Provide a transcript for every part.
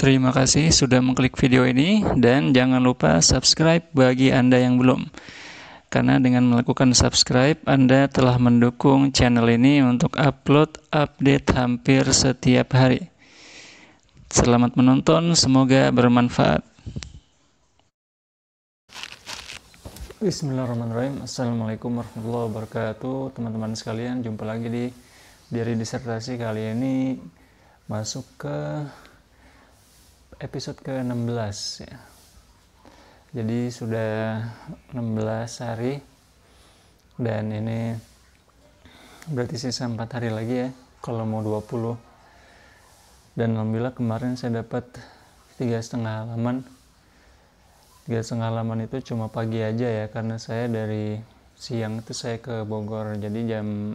Terima kasih sudah mengklik video ini dan jangan lupa subscribe bagi Anda yang belum. Karena dengan melakukan subscribe, Anda telah mendukung channel ini untuk upload update hampir setiap hari. Selamat menonton, semoga bermanfaat. Bismillahirrahmanirrahim. Assalamualaikum warahmatullahi wabarakatuh. Teman-teman sekalian, jumpa lagi di dari disertasi kali ini masuk ke episode ke-16 ya. Jadi sudah 16 hari dan ini berarti sisa 4 hari lagi ya kalau mau 20. Dan alhamdulillah kemarin saya dapat tiga setengah halaman. Tiga setengah halaman itu cuma pagi aja ya karena saya dari siang itu saya ke Bogor. Jadi jam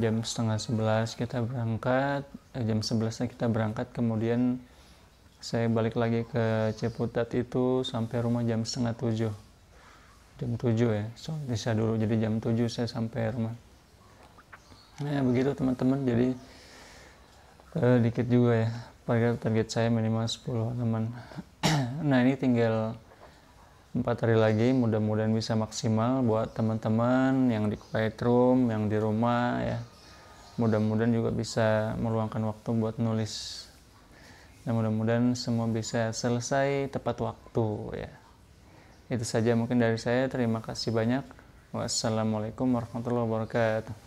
jam setengah sebelas kita berangkat eh, jam sebelasnya kita berangkat kemudian saya balik lagi ke Ciputat itu sampai rumah jam setengah tujuh jam tujuh ya so bisa dulu jadi jam tujuh saya sampai rumah nah ya begitu teman-teman jadi eh, dikit juga ya padahal target saya minimal 10 teman. nah ini tinggal empat hari lagi mudah-mudahan bisa maksimal buat teman-teman yang di quiet room yang di rumah ya mudah-mudahan juga bisa meluangkan waktu buat nulis dan nah, mudah-mudahan semua bisa selesai tepat waktu ya itu saja mungkin dari saya terima kasih banyak wassalamualaikum warahmatullahi wabarakatuh